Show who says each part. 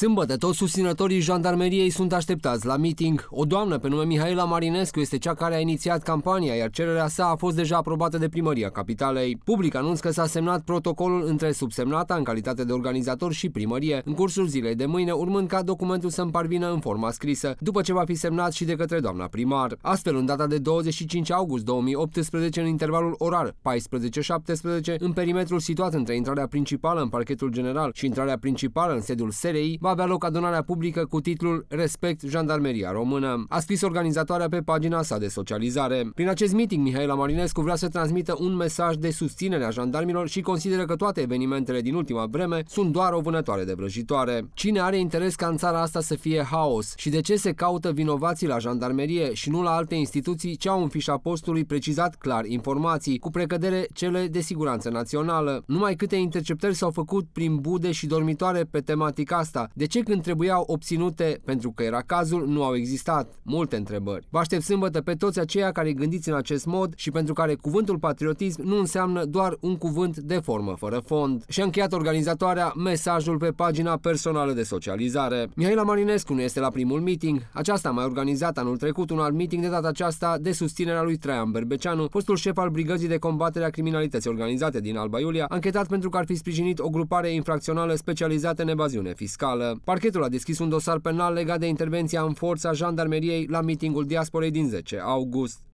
Speaker 1: Sâmbătă, toți susținătorii jandarmeriei sunt așteptați la meeting. O doamnă pe nume Mihaela Marinescu este cea care a inițiat campania, iar cererea sa a fost deja aprobată de primăria capitalei. Public anunț că s-a semnat protocolul între subsemnata în calitate de organizator și primărie în cursul zilei de mâine, urmând ca documentul să împarvină în forma scrisă, după ce va fi semnat și de către doamna primar. Astfel, în data de 25 august 2018, în intervalul orar 14-17, în perimetrul situat între intrarea principală în parchetul general și intrarea principală în sediul SRI, va avea loc adunarea publică cu titlul Respect Jandarmeria Română. A scris organizatoarea pe pagina sa de socializare. Prin acest meeting, Mihaela Marinescu vrea să transmită un mesaj de susținere a jandarmilor și consideră că toate evenimentele din ultima vreme sunt doar o vânătoare de vrăjitoare. Cine are interes ca în țara asta să fie haos și de ce se caută vinovații la jandarmerie și nu la alte instituții ce au în fișa postului precizat clar informații, cu precădere cele de siguranță națională. Numai câte interceptări s-au făcut prin bude și dormitoare pe tematica asta, de ce când trebuiau obținute, pentru că era cazul, nu au existat? Multe întrebări. Vă aștept sâmbătă pe toți aceia care gândiți în acest mod și pentru care cuvântul patriotism nu înseamnă doar un cuvânt de formă fără fond. Și-a încheiat organizatoarea mesajul pe pagina personală de socializare. Mihaila Marinescu nu este la primul meeting. Aceasta a mai organizat anul trecut un alt meeting de data aceasta de susținerea lui Traian Berbeceanu, fostul șef al Brigăzii de Combatere a Criminalității Organizate din Alba Iulia, anchetat pentru că ar fi sprijinit o grupare infracțională specializată în evaziune fiscală penală. Parchetul a deschis un dosar penal legat de intervenția în forță a jandarmeriei la mitingul diasporei din 10 august.